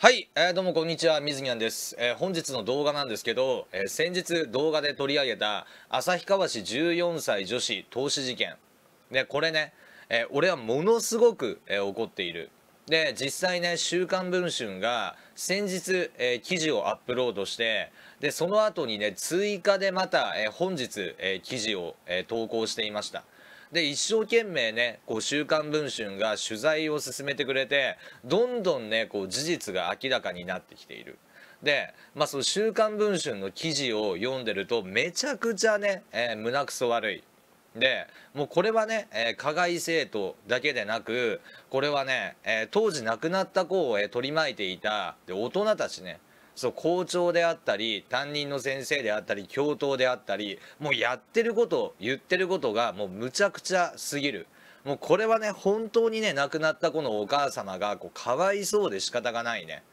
はい、えー、どうもこんにちは、水木にんです、えー、本日の動画なんですけど、えー、先日動画で取り上げた旭川市14歳女子投資事件。で、これね、え俺はものすごく、え怒っている。で、実際ね、週刊文春が先日、え記事をアップロードして、で、その後にね、追加でまた、え本日、え記事を、え投稿していました。で一生懸命ねこう「週刊文春」が取材を進めてくれてどんどんねこう事実が明らかになってきている。で、まあ、その「週刊文春」の記事を読んでるとめちゃくちゃね、えー、胸くそ悪い。でもうこれはね、えー、加害生徒だけでなくこれはね、えー、当時亡くなった子を、え取り巻いていたで大人たちねそう校長であったり担任の先生であったり教頭であったりもうやってること言ってることがもうむちゃくちゃすぎる。もうこれはね本当にね亡くなった子のお母様がこうかわいそうで仕方がないね。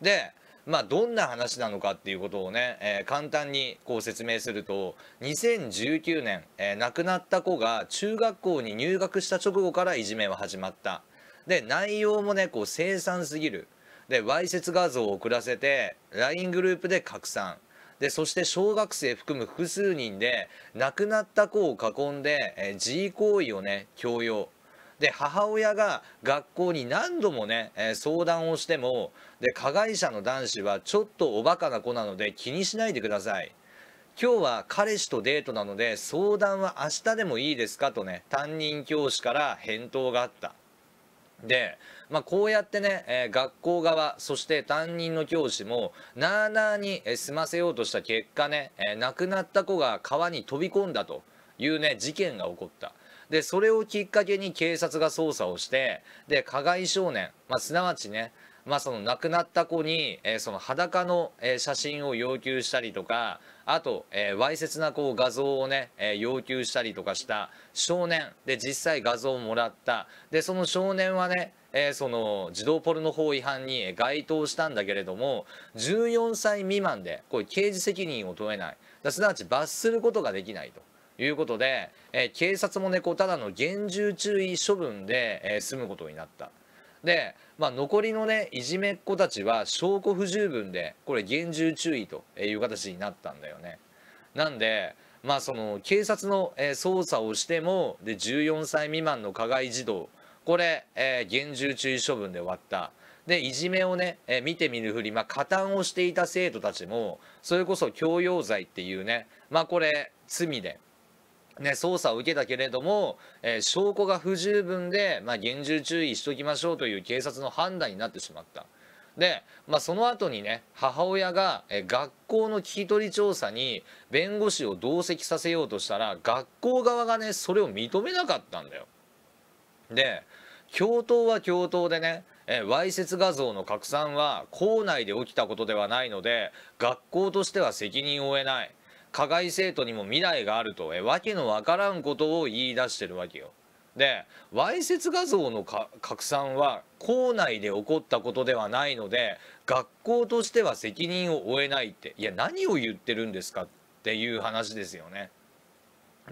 でまあ、どんな話なのかっていうことをね、えー、簡単にこう説明すると2019年、えー、亡くなった子が中学校に入学した直後からいじめは始まったで内容もねこう凄惨すぎるでわいせつ画像を送らせて LINE グループで拡散でそして小学生含む複数人で亡くなった子を囲んで、えー、行為をね強要で母親が学校に何度もね、え相談をしてもで加害者の男子はちょっとおバカな子なので気にしないでください今日は彼氏とデートなので相談は明日でもいいですかとね担任教師から返答があった。で、まあ、こうやってね、えー、学校側そして担任の教師もなあなあに済ませようとした結果ね、えー、亡くなった子が川に飛び込んだというね事件が起こったでそれをきっかけに警察が捜査をしてで加害少年、まあ、すなわちね、まあ、その亡くなった子に、えー、その裸の、えー、写真を要求したりとかあと、えー、わいせつなこう画像をね、え要求したりとかした少年で実際画像をもらったでその少年はね、えその児童ポルノ法違反に該当したんだけれども14歳未満でこう刑事責任を問えないだすなわち罰することができないと。いうことで、え警察もねこうただの厳重注意処分で、え済むことになった。で、まあ、残りのねいじめっ子たちは証拠不十分でこれ厳重注意という形になったんだよね。なんでまあその警察の、え捜査をしてもで14歳未満の加害児童これ、えー、厳重注意処分で終わった。でいじめをね、えー、見てみるふり、まあ、加担をしていた生徒たちもそれこそ強要罪っていうねまあこれ罪で、ね、捜査を受けたけれども、えー、証拠が不十分で、まあ、厳重注意しときましょうという警察の判断になってしまった。で、まあ、その後にね母親が学校の聞き取り調査に弁護士を同席させようとしたら学校側がねそれを認めなかったんだよ。で教頭は教頭でねわいせつ画像の拡散は校内で起きたことではないので学校としては責任を負えない加害生徒にも未来があるとえ訳のわからんことを言い出してるわけよ。でわいせつ画像の拡散は校内で起こったことではないので学校としては責任を負えないっていや何を言ってるんですかっていう話ですよね。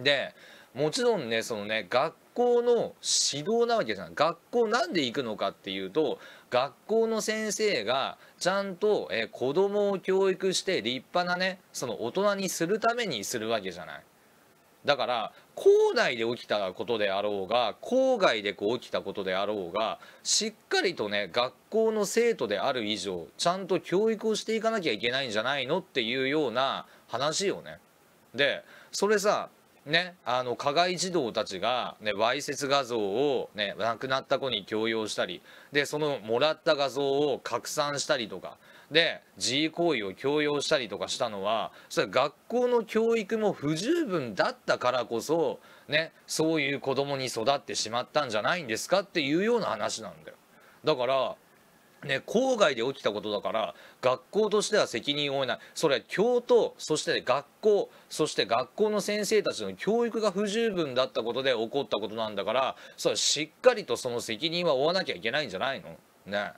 でもちろんねそのね学校の指導なわけじゃない学校なんで行くのかっていうと学校の先生がちゃんと、えー、子供を教育して立派なねその大人にするためにするわけじゃない。だから校内で起きたことであろうが郊外でこう起きたことであろうがしっかりとね学校の生徒である以上ちゃんと教育をしていかなきゃいけないんじゃないのっていうような話をね。でそれさね、あの、加害児童たちが、ね、わいせつ画像を、ね、亡くなった子に強要したり、で、そのもらった画像を拡散したりとか、で、自慰行為を強要したりとかしたのは、それは学校の教育も不十分だったからこそ、ね、そういう子供に育ってしまったんじゃないんですかっていうような話なんだよ。だから、ね、郊外で起きたことだから学校としては責任を負えないそれは教頭そして学校そして学校の先生たちの教育が不十分だったことで起こったことなんだからそれはしっかりとその責任は負わなきゃいけないんじゃないのね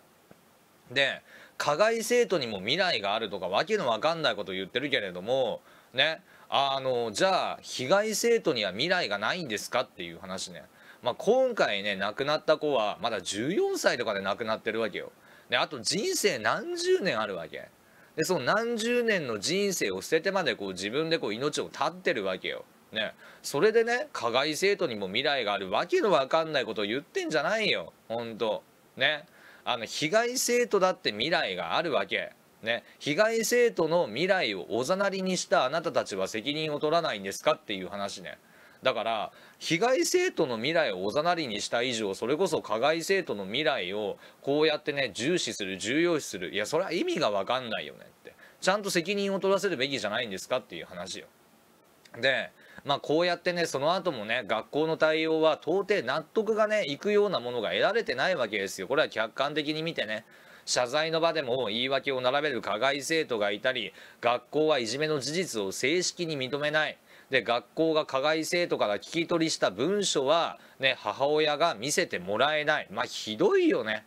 で加害生徒にも未来があるとかわけのわかんないこと言ってるけれどもねあのじゃあ被害生徒には未来がないんですかっていう話ね。まあ、今回ね亡くなった子はまだ14歳とかで亡くなってるわけよ。であと人生何十年あるわけでその何十年の人生を捨ててまでこう自分でこう命を絶ってるわけよ。ね、それでね加害生徒にも未来があるわけのわかんないことを言ってんじゃないよほんとねあの被害生徒だって未来があるわけね被害生徒の未来をおざなりにしたあなたたちは責任を取らないんですかっていう話ねだから被害生徒の未来をおざなりにした以上それこそ加害生徒の未来をこうやってね重視する重要視するいやそれは意味が分かんないよねってちゃんと責任を取らせるべきじゃないんですかっていう話よ。でまあこうやってねその後もね学校の対応は到底納得がねいくようなものが得られてないわけですよこれは客観的に見てね。謝罪の場でも言い訳を並べる加害生徒がいたり学校はいじめの事実を正式に認めないで学校が加害生徒から聞き取りした文書は、ね、母親が見せてもらえないまあひどいよね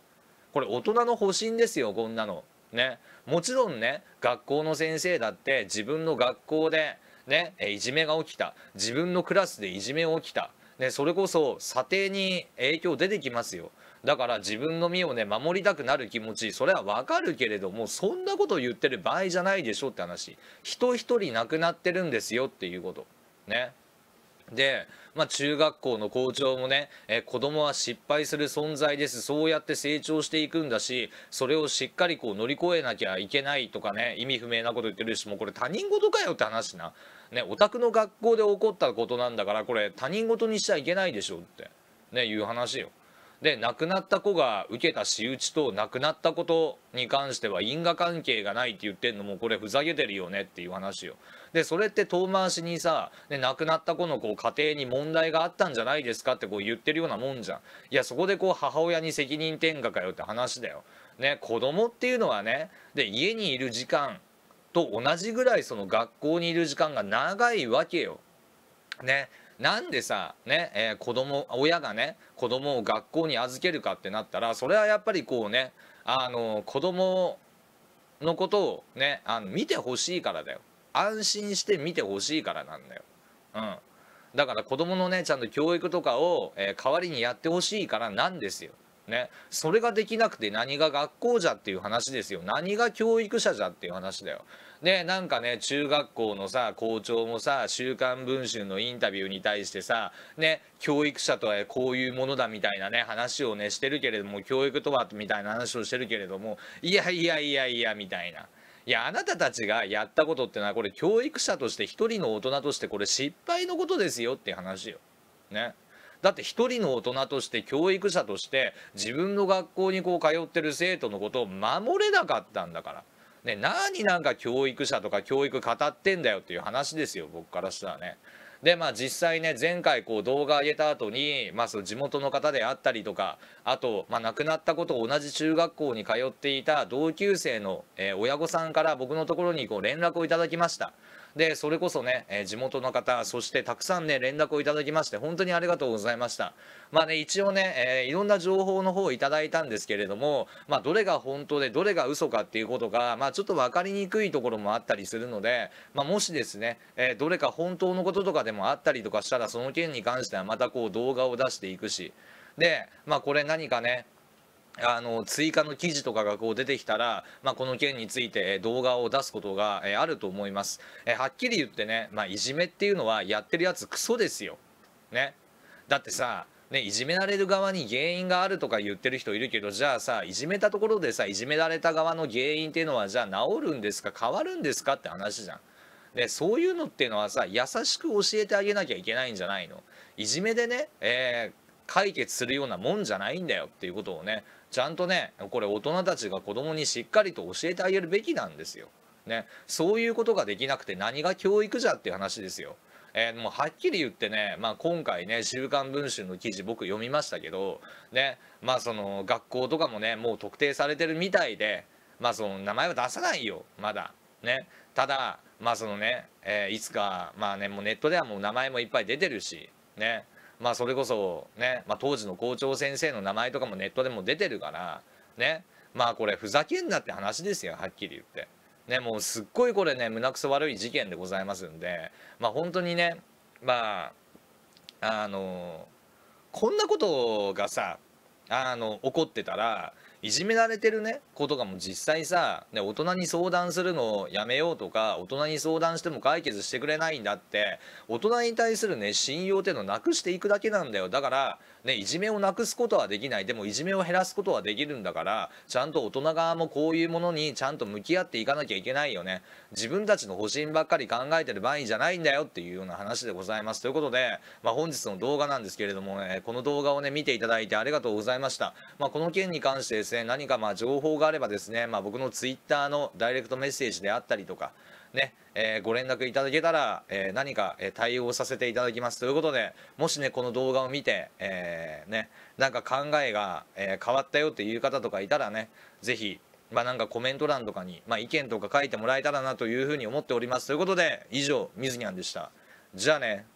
これ大人の保身ですよこんなのねもちろんね学校の先生だって自分の学校でねいじめが起きた自分のクラスでいじめが起きたね、それこそ査定に影響出てきますよ。だから自分の身をね守りたくなる気持ちそれはわかるけれどもそんなこと言ってる場合じゃないでしょって話人一人亡くなってるんですよっていうことねで、まあ、中学校の校長もね、えー、子供は失敗する存在ですそうやって成長していくんだしそれをしっかりこう乗り越えなきゃいけないとかね意味不明なこと言ってるしもうこれ他人事かよって話な、ね、お宅の学校で起こったことなんだからこれ他人事にしちゃいけないでしょって、ね、いう話よ。で亡くなった子が受けた仕打ちと亡くなったことに関しては因果関係がないって言ってんのもこれふざけてるよねっていう話よ。でそれって遠回しにさ、で亡くなった子のこう家庭に問題があったんじゃないですかってこう言ってるようなもんじゃん。いやそこでこう母親に責任転嫁かよって話だよ。ね子供っていうのはねで家にいる時間と同じぐらいその学校にいる時間が長いわけよ。ねなんでさね、えー、子供親がね子供を学校に預けるかってなったらそれはやっぱりこうねあの子供のことをねあの見てほしいからだよ安心して見てほしいからなんだよ。うん、だから子供のねちゃんと教育とかを、えー、代わりにやってほしいからなんですよ。ねそれができなくて何が学校じゃっていう話ですよ何が教育者じゃっていう話だよでなんかね中学校のさ校長もさ「週刊文春」のインタビューに対してさね教育者とはこういうものだみたいなね話をねしてるけれども教育とはみたいな話をしてるけれどもいやいやいやいやみたいな。いやあなたたちがやったことってのはこれ教育者として一人の大人としてこれ失敗のことですよって話よ。ね。だって一人の大人として教育者として自分の学校にこう通ってる生徒のことを守れなかったんだから。ね、何なんか教育者とか教育語ってんだよっていう話ですよ僕からしたらね。でまあ実際ね前回こう動画上げた後にまあその地元の方であったりとかあとまあ亡くなったことを同じ中学校に通っていた同級生の、えー、親御さんから僕のところにこう連絡をいただきました。でそれこそね、えー、地元の方そしてたくさんね連絡をいただきまして本当にありがとうございましたまあね一応ね、えー、いろんな情報の方をいただいたんですけれどもまあどれが本当でどれが嘘かっていうことがまあちょっと分かりにくいところもあったりするので、まあ、もしですね、えー、どれか本当のこととかでもあったりとかしたらその件に関してはまたこう動画を出していくしでまあこれ何かねあの追加の記事とかがこう出てきたら、まあ、この件について動画を出すことがあると思います。はっきり言ってね、まあ、いじめっていうのはやってるやつクソですよ。ね、だってさね、いじめられる側に原因があるとか言ってる人いるけどじゃあさいじめたところでさいじめられた側の原因っていうのはじゃあ治るんですか変わるんですかって話じゃん。でそういうのっていうのはさ優しく教えてあげなきゃいけないんじゃないのいじめでね、え解決するようなもんじゃないんだよっていうことをねちゃんとねこれ大人たちが子供にしっかりと教えてあげるべきなんですよ。ね、そういうことができなくて何が教育じゃっていう話ですよ。えー、もうはっきり言ってね、まあ、今回ね「週刊文春」の記事僕読みましたけど、ねまあ、その学校とかもねもう特定されてるみたいで、まあ、その名前は出さないよまだ。ね、ただまあそのね、えー、いつか、まあね、もうネットではもう名前もいっぱい出てるし、ねまあそれこそね、まあ、当時の校長先生の名前とかもネットでも出てるからねまあこれふざけんなって話ですよはっきり言って。ね、もうすっごいこれね胸くそ悪い事件でございますんでまあ本当にねまああのこんなことがさあの起こってたらいじめられてるねことがもう実際さ、ね、大人に相談するのをやめようとか大人に相談しても解決してくれないんだって大人に対するね信用っていうのをなくしていくだけなんだよだから、ね、いじめをなくすことはできないでもいじめを減らすことはできるんだからちゃんと大人側もこういうものにちゃんと向き合っていかなきゃいけないよね自分たちの保身ばっかり考えてる場合じゃないんだよっていうような話でございますということで、まあ、本日の動画なんですけれども、ね、この動画をね見ていただいてありがとうございました、まあ、この件に関してですね、何かまあ情報があればですね、まあ、僕のツイッターのダイレクトメッセージであったりとか、ね、えー、ご連絡いただけたら、えー、何か、え対応させていただきます。ということで、もしね、この動画を見て、えー、ね、なんか考えが、え変わったよっていう方とかいたらね、是非まあ、なんかコメント欄とかに、まあ、意見とか書いてもらえたらなというふうに思っております。ということで、以上、水ずにゃんでした。じゃあね。